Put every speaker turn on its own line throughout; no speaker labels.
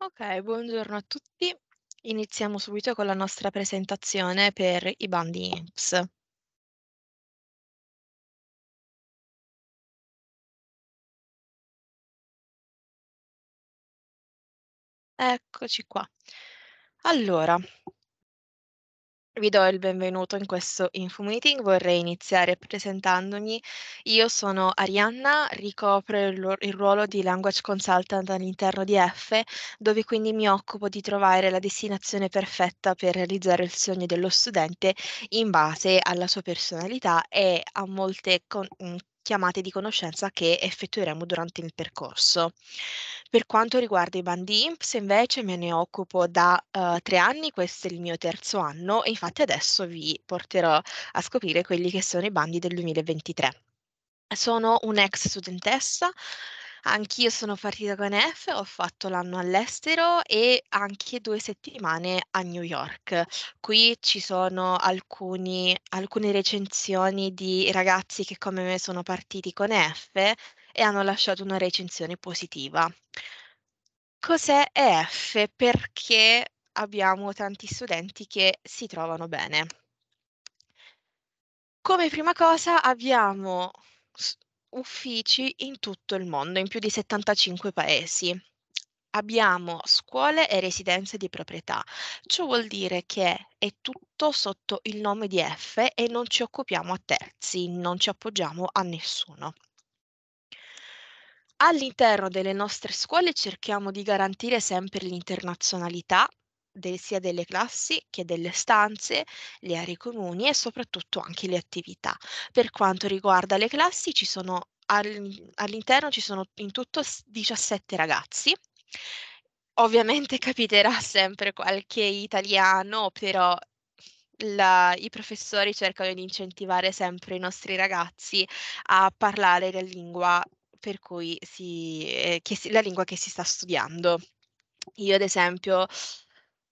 Ok, buongiorno a tutti. Iniziamo subito con la nostra presentazione per i bandi INPS. Eccoci qua. Allora, vi do il benvenuto in questo info meeting. Vorrei iniziare presentandomi. Io sono Arianna, ricopro il, il, ruolo di Language Consultant all'interno di F, dove quindi mi occupo di trovare la destinazione perfetta per realizzare il sogno dello studente in base alla sua personalità e a molte con, chiamate di conoscenza che effettueremo durante il percorso. Per quanto riguarda i bandi INPS invece me ne occupo da uh, tre anni, questo è il mio terzo anno e infatti adesso vi porterò a scoprire quelli che sono i bandi del 2023. Sono un'ex studentessa, Anch'io sono partita con F, ho fatto l'anno all'estero e anche due settimane a New York. Qui ci sono alcuni alcune recensioni di ragazzi che come me sono partiti con F e hanno lasciato una recensione positiva. Cos'è EF? Perché abbiamo tanti studenti che si trovano bene. Come prima cosa abbiamo uffici in tutto il mondo, in più di 75 paesi. Abbiamo scuole e residenze di proprietà. Ciò vuol dire che è tutto sotto il nome di F e non ci occupiamo a terzi, non ci appoggiamo a nessuno. All'interno delle nostre scuole cerchiamo di garantire sempre l'internazionalità de- sia delle classi che delle stanze, le aree comuni e soprattutto anche le attività. Per quanto riguarda le classi, ci sono all- all'interno ci sono in tutto 17 ragazzi ovviamente capiterà sempre qualche italiano, però la, i professori cercano di incentivare sempre i nostri ragazzi a parlare la lingua, per cui si, eh, si, la lingua che si sta studiando. Io ad esempio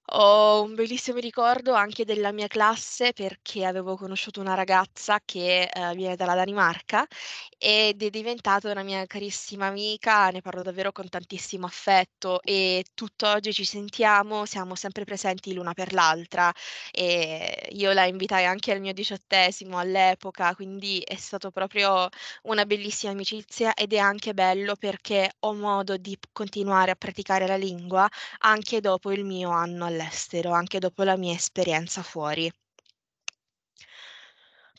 ho un bellissimo ricordo anche della mia classe perché avevo conosciuto una ragazza che, ehm, viene dalla Danimarca ed è diventata una mia carissima amica, ne parlo davvero con tantissimo affetto e tutt'oggi ci sentiamo, siamo sempre presenti l'una per l'altra e io la invitai anche al mio diciottesimo all'epoca, quindi è stata proprio una bellissima amicizia ed è anche bello perché ho modo di continuare a praticare la lingua anche dopo il mio anno all'estero, anche dopo la mia esperienza fuori.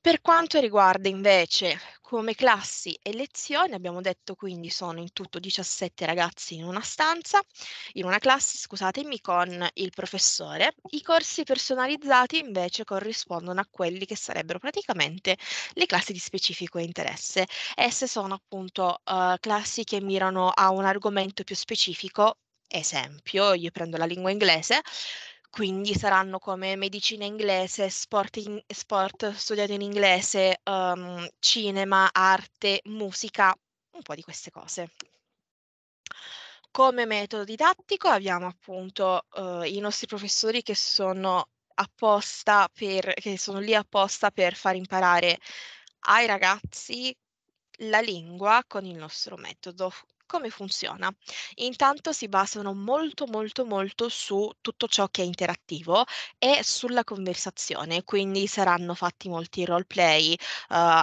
Per quanto riguarda invece come classi e lezioni, abbiamo detto quindi sono in tutto 17 ragazzi in una stanza, in una classe, scusatemi, con il professore. I corsi personalizzati invece corrispondono a quelli che sarebbero praticamente le classi di specifico interesse. Esse sono appunto uh, classi che mirano a un argomento più specifico esempio, io prendo la lingua inglese, quindi saranno come medicina inglese, sport, in, sport studiato in inglese, um, cinema, arte, musica, un po' di queste cose. Come metodo didattico abbiamo appunto uh, i nostri professori che sono, apposta per, che sono lì apposta per far imparare ai ragazzi la lingua con il nostro metodo come funziona? Intanto si basano molto molto molto su tutto ciò che è interattivo e sulla conversazione, quindi saranno fatti molti roleplay, play, eh,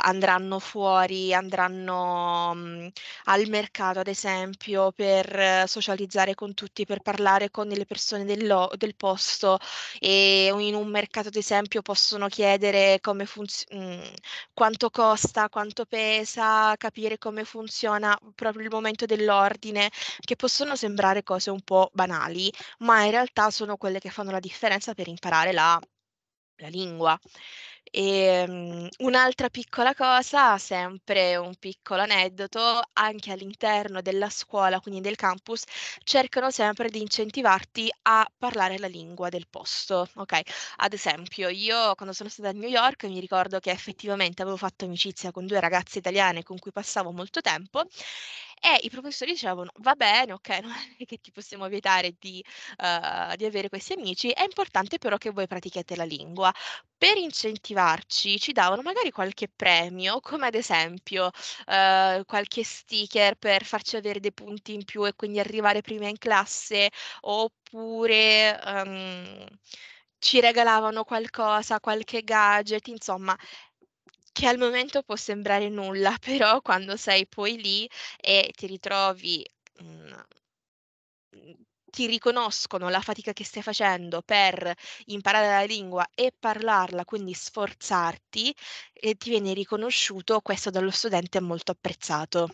andranno fuori, andranno mh, mm, al mercato ad esempio per eh, socializzare con tutti, per parlare con le persone del, del posto e in un mercato ad esempio possono chiedere come funz- mh, mm, quanto costa, quanto pesa, capire come funziona proprio il momento dell'ordine, che possono sembrare cose un po' banali, ma in realtà sono quelle che fanno la differenza per imparare la, la lingua. E, um, un'altra piccola cosa, sempre un piccolo aneddoto, anche all'interno della scuola, quindi del campus, cercano sempre di incentivarti a parlare la lingua del posto, ok? Ad esempio, io quando sono stata a New York mi ricordo che effettivamente avevo fatto amicizia con due ragazze italiane con cui passavo molto tempo e i professori dicevano: va bene, ok, non è che ti possiamo vietare di, uh, di avere questi amici, è importante però che voi pratichiate la lingua. Per incentivarci ci davano magari qualche premio, come ad esempio uh, qualche sticker per farci avere dei punti in più e quindi arrivare prima in classe, oppure... Um, ci regalavano qualcosa, qualche gadget, insomma, che al momento può sembrare nulla, però quando sei poi lì e ti ritrovi, mm, mm, ti riconoscono la fatica che stai facendo per imparare la lingua e parlarla, quindi sforzarti, e ti viene riconosciuto questo dallo studente è molto apprezzato.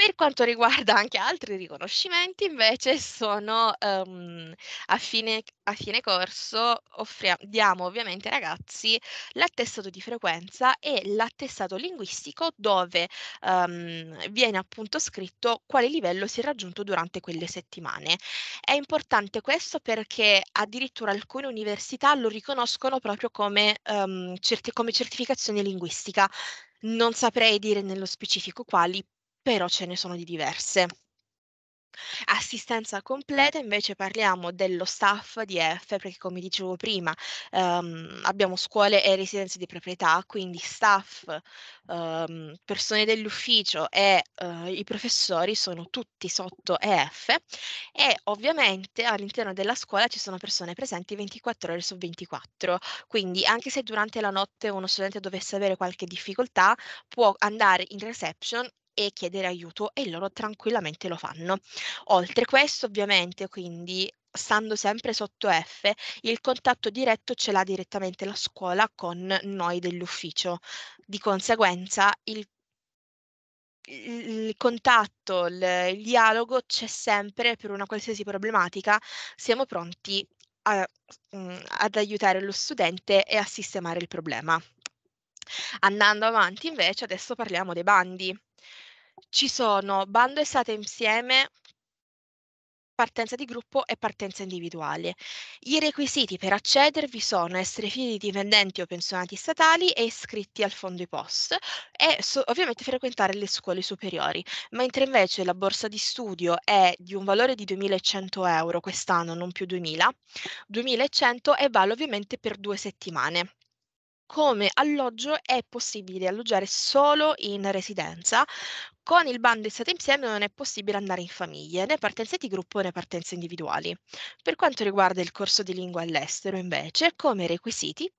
Per quanto riguarda anche altri riconoscimenti, invece, sono um, a, fine, a, fine, corso offriamo, diamo ovviamente ai ragazzi l'attestato di frequenza e l'attestato linguistico dove um, viene appunto scritto quale livello si è raggiunto durante quelle settimane. È importante questo perché addirittura alcune università lo riconoscono proprio come, um, certi, come certificazione linguistica. Non saprei dire nello specifico quali, però ce ne sono di diverse. Assistenza completa, invece parliamo dello staff di F, perché come dicevo prima ehm, abbiamo scuole e residenze di proprietà, quindi staff, ehm, persone dell'ufficio e eh, i professori sono tutti sotto EF e ovviamente all'interno della scuola ci sono persone presenti 24 ore su 24, quindi anche se durante la notte uno studente dovesse avere qualche difficoltà può andare in reception e chiedere aiuto e loro tranquillamente lo fanno. Oltre questo, ovviamente, quindi stando sempre sotto F, il contatto diretto ce l'ha direttamente la scuola con noi dell'ufficio. Di conseguenza il il contatto, il, il dialogo c'è sempre per una qualsiasi problematica, siamo pronti a, mm, ad aiutare lo studente e a sistemare il problema. Andando avanti invece adesso parliamo dei bandi. Ci sono bando e state insieme, partenza di gruppo e partenza individuale. I requisiti per accedervi sono essere figli di dipendenti o pensionati statali e iscritti al fondo post e so, ovviamente frequentare le scuole superiori, mentre invece la borsa di studio è di un valore di 2.100 euro quest'anno, non più 2.000, 2.100 e vale ovviamente per due settimane come alloggio è possibile alloggiare solo in residenza. Con il bando estate insieme non è possibile andare in famiglie, né partenze di gruppo né partenze individuali. Per quanto riguarda il corso di lingua all'estero, invece, come requisiti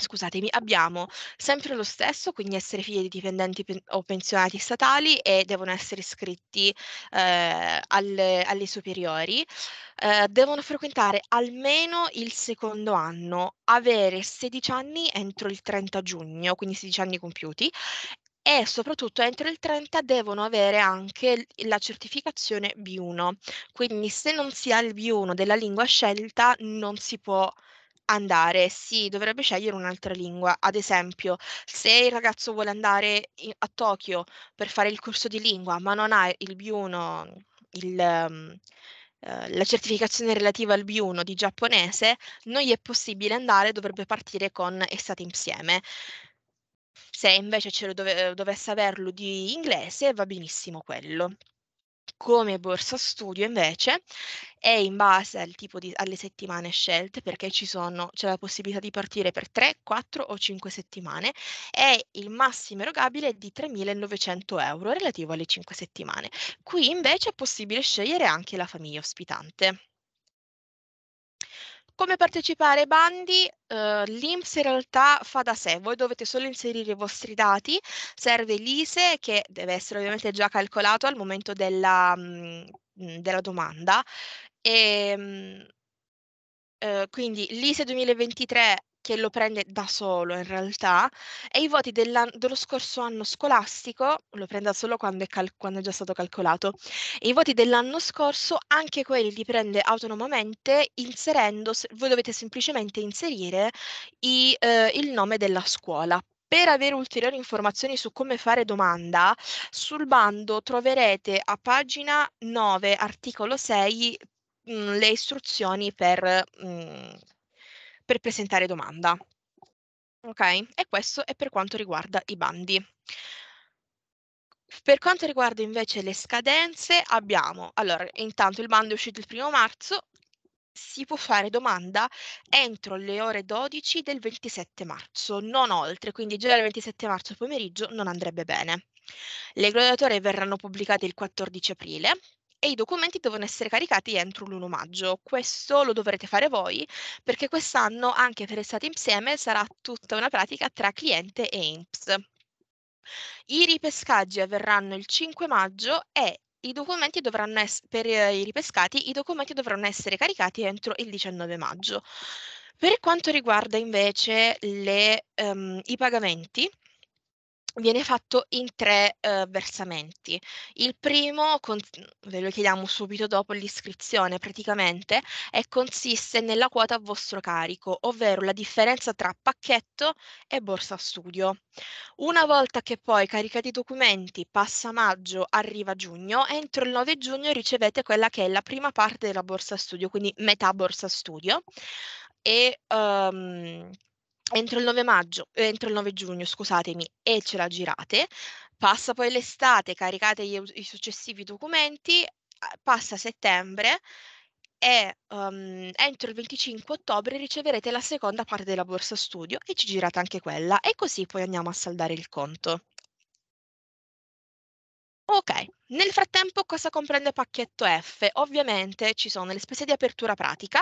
Scusatemi, abbiamo sempre lo stesso, quindi essere figli di dipendenti pen- o pensionati statali e devono essere iscritti eh, alle, alle superiori, eh, devono frequentare almeno il secondo anno, avere 16 anni entro il 30 giugno, quindi 16 anni compiuti, e soprattutto entro il 30 devono avere anche la certificazione B1. Quindi se non si ha il B1 della lingua scelta non si può andare, sì, dovrebbe scegliere un'altra lingua. Ad esempio, se il ragazzo vuole andare i a Tokyo per fare il corso di lingua, ma non ha il B1, il, um, Uh, la certificazione relativa al B1 di giapponese, non gli è possibile andare, dovrebbe partire con estate insieme. Se invece ce lo dove, dovesse averlo di inglese, va benissimo quello come borsa studio invece è in base al tipo di, alle settimane scelte, perché ci sono, c'è la possibilità di partire per 3, 4 o 5 settimane e il massimo erogabile è di 3.900 euro relativo alle 5 settimane. Qui invece è possibile scegliere anche la famiglia ospitante. Come partecipare ai bandi? Uh, eh, L'INPS in realtà fa da sé, voi dovete solo inserire i vostri dati, serve l'ISE che deve essere ovviamente già calcolato al momento della, mh, mm, della domanda ehm, eh, e mh, uh, quindi l'ISE 2023 che lo prende da solo in realtà, e i voti dello scorso anno scolastico lo prende da solo quando è, cal- quando è già stato calcolato, e i voti dell'anno scorso anche quelli li prende autonomamente inserendo, voi dovete semplicemente inserire i, eh, il nome della scuola. Per avere ulteriori informazioni su come fare domanda, sul bando troverete a pagina 9, articolo 6, mh, mm, le istruzioni per mh, mm, per presentare domanda. Ok? E questo è per quanto riguarda i bandi. Per quanto riguarda invece le scadenze, abbiamo, allora, intanto il bando è uscito il primo marzo, si può fare domanda entro le ore 12 del 27 marzo, non oltre, quindi già il 27 marzo pomeriggio non andrebbe bene. Le graduatorie verranno pubblicate il 14 aprile, e i documenti devono essere caricati entro l'1 maggio. Questo lo dovrete fare voi perché quest'anno anche per Estate Insieme sarà tutta una pratica tra cliente e INPS. I ripescaggi avverranno il 5 maggio e i documenti dovranno es- per eh, i ripescati i documenti dovranno essere caricati entro il 19 maggio. Per quanto riguarda invece le, um, i pagamenti, viene fatto in tre eh, versamenti. Il primo, con, ve lo chiediamo subito dopo l'iscrizione praticamente, è, consiste nella quota a vostro carico, ovvero la differenza tra pacchetto e borsa studio. Una volta che poi caricate i documenti, passa maggio, arriva giugno, entro il 9 giugno ricevete quella che è la prima parte della borsa studio, quindi metà borsa studio e um, entro il 9 maggio, eh, entro il 9 giugno, scusatemi, e ce la girate. Passa poi l'estate, caricate gli, i successivi documenti, passa settembre e um, entro il 25 ottobre riceverete la seconda parte della borsa studio e ci girate anche quella e così poi andiamo a saldare il conto. Ok, nel frattempo cosa comprende pacchetto F? Ovviamente ci sono le spese di apertura pratica,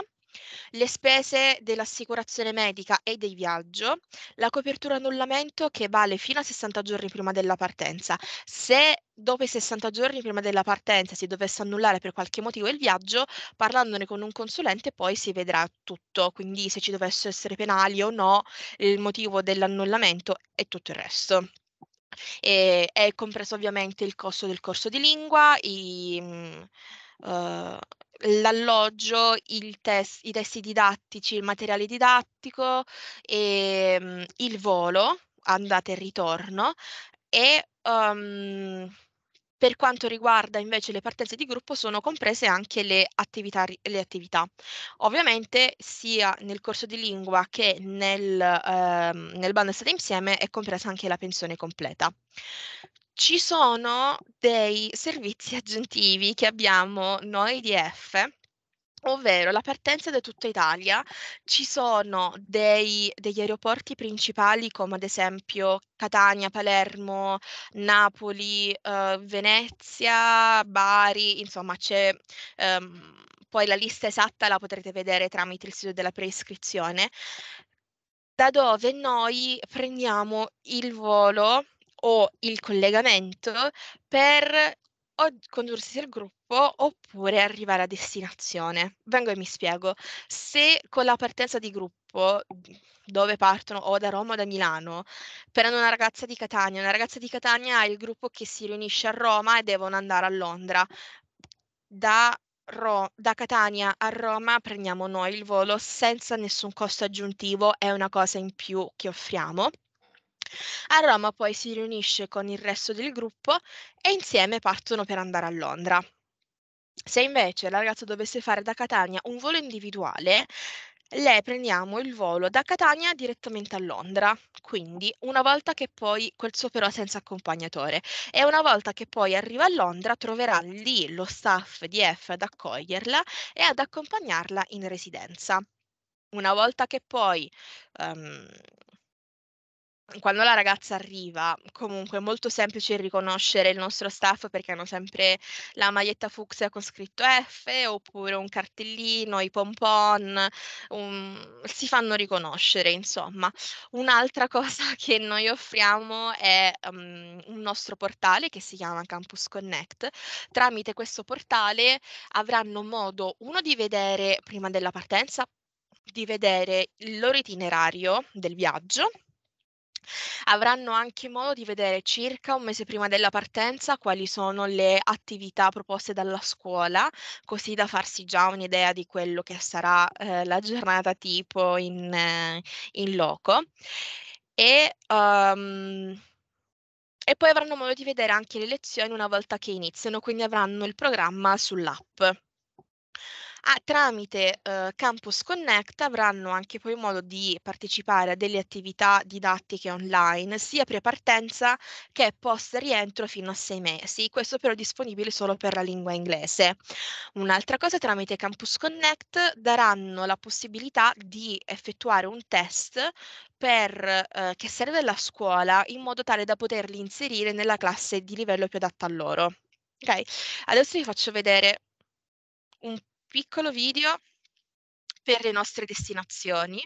le spese dell'assicurazione medica e del viaggio, la copertura annullamento che vale fino a 60 giorni prima della partenza. Se dopo i 60 giorni prima della partenza si dovesse annullare per qualche motivo il viaggio, parlandone con un consulente poi si vedrà tutto, quindi se ci dovessero essere penali o no, il motivo dell'annullamento e tutto il resto. E è compreso ovviamente il costo del corso di lingua, i, uh, l'alloggio, tes- i testi didattici, il materiale didattico e um, il volo, andata e ritorno, e um, per quanto riguarda invece le partenze di gruppo sono comprese anche le attività, le attività. Ovviamente sia nel corso di lingua che nel, ehm, nel bando estate insieme è compresa anche la pensione completa. Ci sono dei servizi aggiuntivi che abbiamo noi di F ovvero la partenza da tutta Italia, ci sono dei, degli aeroporti principali come ad esempio Catania, Palermo, Napoli, eh, Venezia, Bari, insomma c'è... Ehm, poi la lista esatta la potrete vedere tramite il sito della prescrizione, da dove noi prendiamo il volo o il collegamento per o condursi al gruppo oppure arrivare a destinazione. Vengo e mi spiego. Se con la partenza di gruppo, dove partono o da Roma o da Milano, prendono una ragazza di Catania, una ragazza di Catania ha il gruppo che si riunisce a Roma e devono andare a Londra. Da Ro- da Catania a Roma prendiamo noi il volo senza nessun costo aggiuntivo, è una cosa in più che offriamo. A Roma poi si riunisce con il resto del gruppo e insieme partono per andare a Londra. Se invece la ragazza dovesse fare da Catania un volo individuale, lei prendiamo il volo da Catania direttamente a Londra, quindi una volta che poi quel suo però senza accompagnatore e una volta che poi arriva a Londra troverà lì lo staff di F ad accoglierla e ad accompagnarla in residenza. Una volta che poi um, quando la ragazza arriva, comunque è molto semplice riconoscere il nostro staff perché hanno sempre la maglietta fucsia con scritto F oppure un cartellino, i pompon, um, si fanno riconoscere, insomma. Un'altra cosa che noi offriamo è um, un nostro portale che si chiama Campus Connect. Tramite questo portale avranno modo uno di vedere prima della partenza di vedere il loro itinerario del viaggio Avranno anche modo di vedere circa un mese prima della partenza quali sono le attività proposte dalla scuola, così da farsi già un'idea di quello che sarà eh, la giornata tipo in, eh, in loco. E, um, e poi avranno modo di vedere anche le lezioni una volta che iniziano, quindi avranno il programma sull'app a tramite, uhm, Campus Connect avranno anche poi modo di partecipare a delle attività didattiche online, sia pre-partenza che post rientro fino a sei mesi, questo però è disponibile solo per la lingua inglese. Un'altra cosa, tramite Campus Connect daranno la possibilità di effettuare un test per uhm, che serve alla scuola in modo tale da poterli inserire nella classe di livello più adatta a loro. Okay? Adesso vi faccio vedere un piccolo video per le nostre destinazioni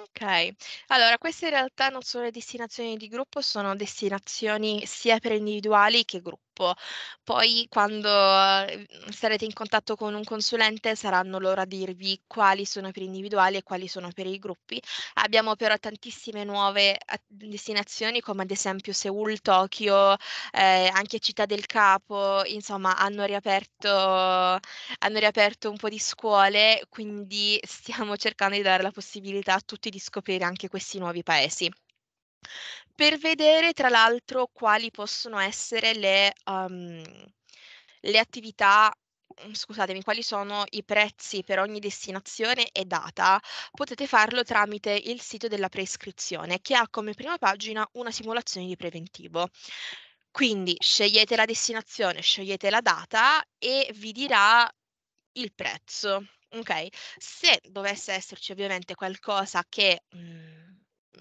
Ok, Allora, queste in realtà non sono le destinazioni di gruppo, sono destinazioni sia per individuali che gruppi gruppo. Poi quando ehm, mhmm, sarete in contatto con un consulente saranno loro a dirvi quali sono per individuali e quali sono per i gruppi. Abbiamo però tantissime nuove destinazioni come ad esempio Seoul, Tokyo, eh, anche Città del Capo, insomma hanno riaperto, hanno riaperto un po' di scuole, quindi stiamo cercando di dare la possibilità a tutti di scoprire anche questi nuovi paesi per vedere tra l'altro quali possono essere le, um, le attività mhmm, scusatemi, quali sono i prezzi per ogni destinazione e data, potete farlo tramite il sito della prescrizione che ha come prima pagina una simulazione di preventivo. Quindi scegliete la destinazione, scegliete la data e vi dirà il prezzo. Ok, se dovesse esserci ovviamente qualcosa che mh, mhmm,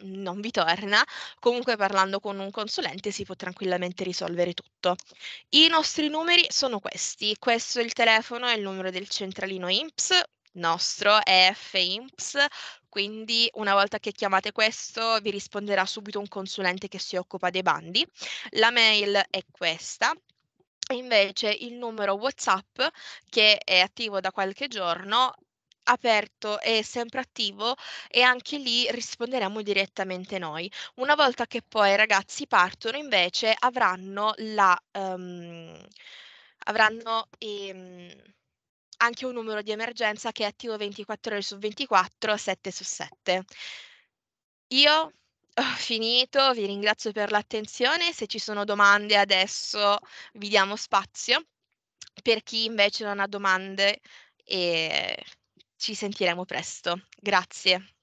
Mhmm, non vi torna, comunque parlando con un consulente si può tranquillamente risolvere tutto. I nostri numeri sono questi, questo è il telefono, è il numero del centralino IMPS, nostro è FIMPS, quindi una volta che chiamate questo vi risponderà subito un consulente che si occupa dei bandi. La mail è questa, Invece il numero WhatsApp che è attivo da qualche giorno aperto e sempre attivo e anche lì risponderemo direttamente noi. Una volta che poi i ragazzi partono invece avranno la... Um, avranno... Um, anche un numero di emergenza che è attivo 24 ore su 24, 7 su 7. Io ho finito, vi ringrazio per l'attenzione, se ci sono domande adesso vi diamo spazio, per chi invece non ha domande e ehm, ci sentiremo presto. Grazie.